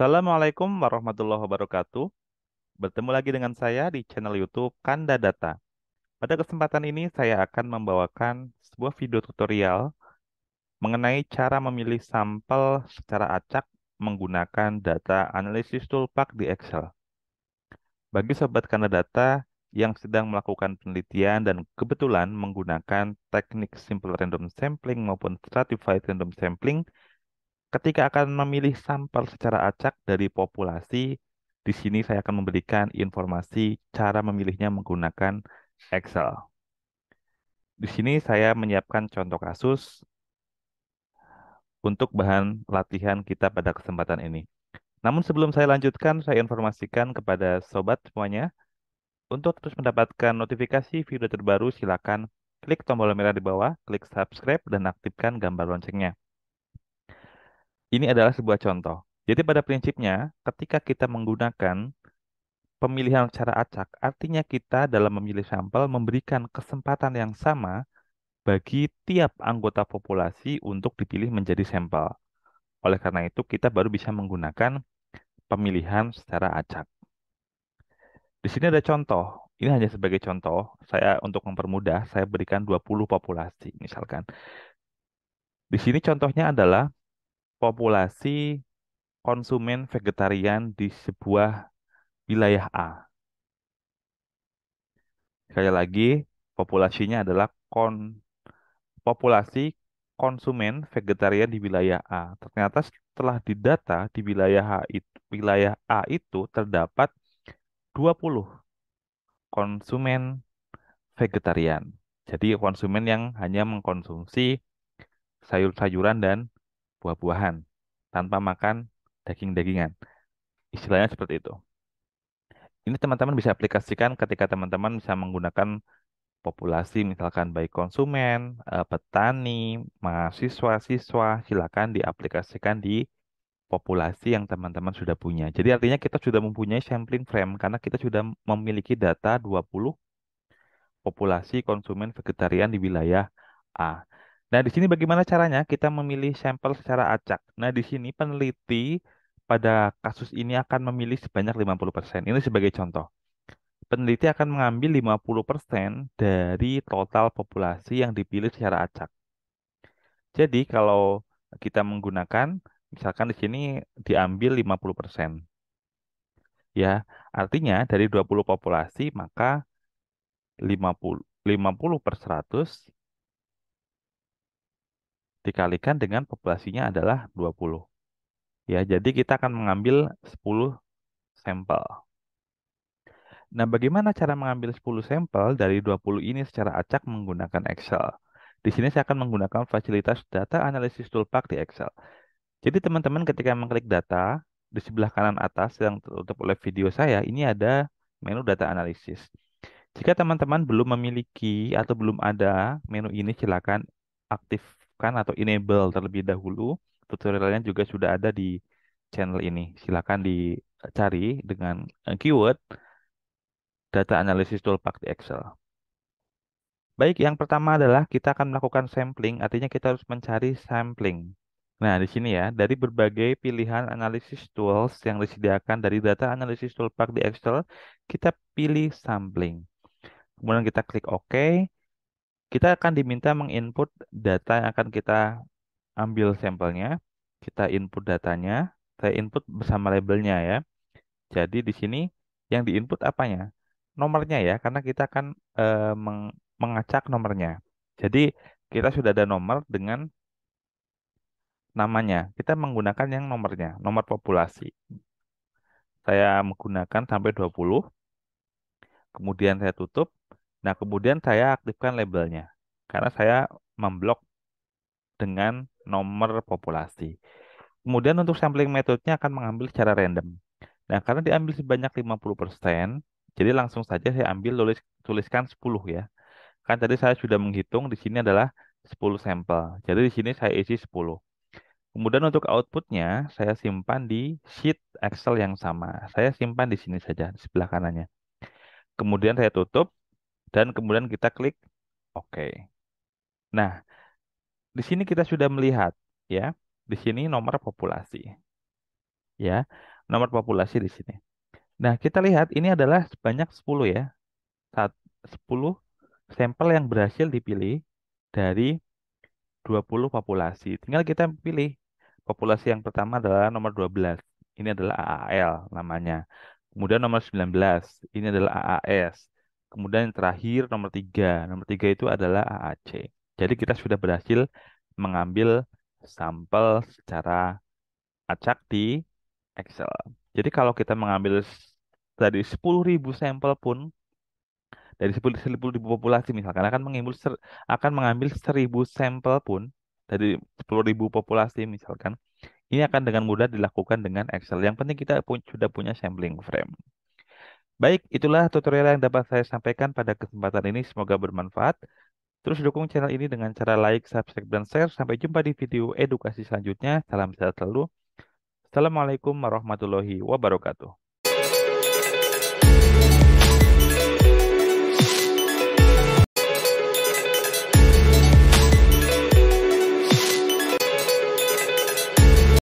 Assalamualaikum warahmatullahi wabarakatuh. Bertemu lagi dengan saya di channel YouTube Kanda Data. Pada kesempatan ini saya akan membawakan sebuah video tutorial mengenai cara memilih sampel secara acak menggunakan data analisis toolpack di Excel. Bagi sobat Kanda Data yang sedang melakukan penelitian dan kebetulan menggunakan teknik simple random sampling maupun stratified random sampling, Ketika akan memilih sampel secara acak dari populasi, di sini saya akan memberikan informasi cara memilihnya menggunakan Excel. Di sini saya menyiapkan contoh kasus untuk bahan latihan kita pada kesempatan ini. Namun sebelum saya lanjutkan, saya informasikan kepada sobat semuanya, untuk terus mendapatkan notifikasi video terbaru, silakan klik tombol merah di bawah, klik subscribe, dan aktifkan gambar loncengnya. Ini adalah sebuah contoh. Jadi pada prinsipnya, ketika kita menggunakan pemilihan secara acak, artinya kita dalam memilih sampel memberikan kesempatan yang sama bagi tiap anggota populasi untuk dipilih menjadi sampel. Oleh karena itu, kita baru bisa menggunakan pemilihan secara acak. Di sini ada contoh. Ini hanya sebagai contoh. Saya untuk mempermudah, saya berikan 20 populasi misalkan. Di sini contohnya adalah populasi konsumen vegetarian di sebuah wilayah A. Sekali lagi, populasinya adalah kon populasi konsumen vegetarian di wilayah A. Ternyata setelah didata di wilayah A itu, wilayah A itu terdapat 20 konsumen vegetarian. Jadi konsumen yang hanya mengkonsumsi sayur-sayuran dan buah-buahan, tanpa makan daging-dagingan. Istilahnya seperti itu. Ini teman-teman bisa aplikasikan ketika teman-teman bisa menggunakan populasi misalkan baik konsumen, eh, petani, mahasiswa, siswa, silakan diaplikasikan di populasi yang teman-teman sudah punya. Jadi artinya kita sudah mempunyai sampling frame karena kita sudah memiliki data 20 populasi konsumen vegetarian di wilayah A. Nah, di sini bagaimana caranya kita memilih sampel secara acak? Nah, di sini peneliti pada kasus ini akan memilih sebanyak 50%. Ini sebagai contoh. Peneliti akan mengambil 50% dari total populasi yang dipilih secara acak. Jadi, kalau kita menggunakan, misalkan di sini diambil 50%. Ya, artinya dari 20 populasi, maka 50, 50 per 100 dikalikan dengan populasinya adalah 20. Ya, jadi kita akan mengambil 10 sampel. Nah, bagaimana cara mengambil 10 sampel dari 20 ini secara acak menggunakan Excel? Di sini saya akan menggunakan fasilitas data analisis toolpack di Excel. Jadi teman-teman ketika mengklik data, di sebelah kanan atas yang tertutup oleh video saya, ini ada menu data analisis. Jika teman-teman belum memiliki atau belum ada menu ini, silakan aktif aktifkan atau enable terlebih dahulu. Tutorialnya juga sudah ada di channel ini. Silakan dicari dengan eh, keyword data analisis toolpack di Excel. Baik, yang pertama adalah kita akan melakukan sampling, artinya kita harus mencari sampling. Nah, di sini ya, dari berbagai pilihan analisis tools yang disediakan dari data analisis toolpack di Excel, kita pilih sampling. Kemudian kita klik OK, kita akan diminta menginput data yang akan kita ambil sampelnya. Kita input datanya, saya input bersama labelnya ya. Jadi di sini yang diinput apanya? Nomornya ya, karena kita akan e, meng, mengacak nomornya. Jadi kita sudah ada nomor dengan namanya. Kita menggunakan yang nomornya, nomor populasi. Saya menggunakan sampai 20. Kemudian saya tutup. Nah, kemudian saya aktifkan labelnya karena saya memblok dengan nomor populasi. Kemudian untuk sampling metodenya akan mengambil secara random. Nah, karena diambil sebanyak 50%, jadi langsung saja saya ambil tulis tuliskan 10 ya. Kan tadi saya sudah menghitung di sini adalah 10 sampel. Jadi di sini saya isi 10. Kemudian untuk outputnya saya simpan di sheet Excel yang sama. Saya simpan di sini saja di sebelah kanannya. Kemudian saya tutup dan kemudian kita klik OK. Nah, di sini kita sudah melihat ya, di sini nomor populasi. Ya, nomor populasi di sini. Nah, kita lihat ini adalah sebanyak 10 ya. 10 sampel yang berhasil dipilih dari 20 populasi. Tinggal kita pilih populasi yang pertama adalah nomor 12. Ini adalah AAL namanya. Kemudian nomor 19, ini adalah AAS. Kemudian yang terakhir nomor tiga, nomor tiga itu adalah AAC. Jadi kita sudah berhasil mengambil sampel secara acak di Excel. Jadi kalau kita mengambil dari 10.000 sampel pun dari 10.000 populasi misalkan akan mengambil akan mengambil 1.000 sampel pun dari 10.000 populasi misalkan ini akan dengan mudah dilakukan dengan Excel. Yang penting kita pun, sudah punya sampling frame. Baik, itulah tutorial yang dapat saya sampaikan pada kesempatan ini. Semoga bermanfaat. Terus dukung channel ini dengan cara like, subscribe, dan share. Sampai jumpa di video edukasi selanjutnya. Salam sehat selalu. Assalamualaikum warahmatullahi wabarakatuh.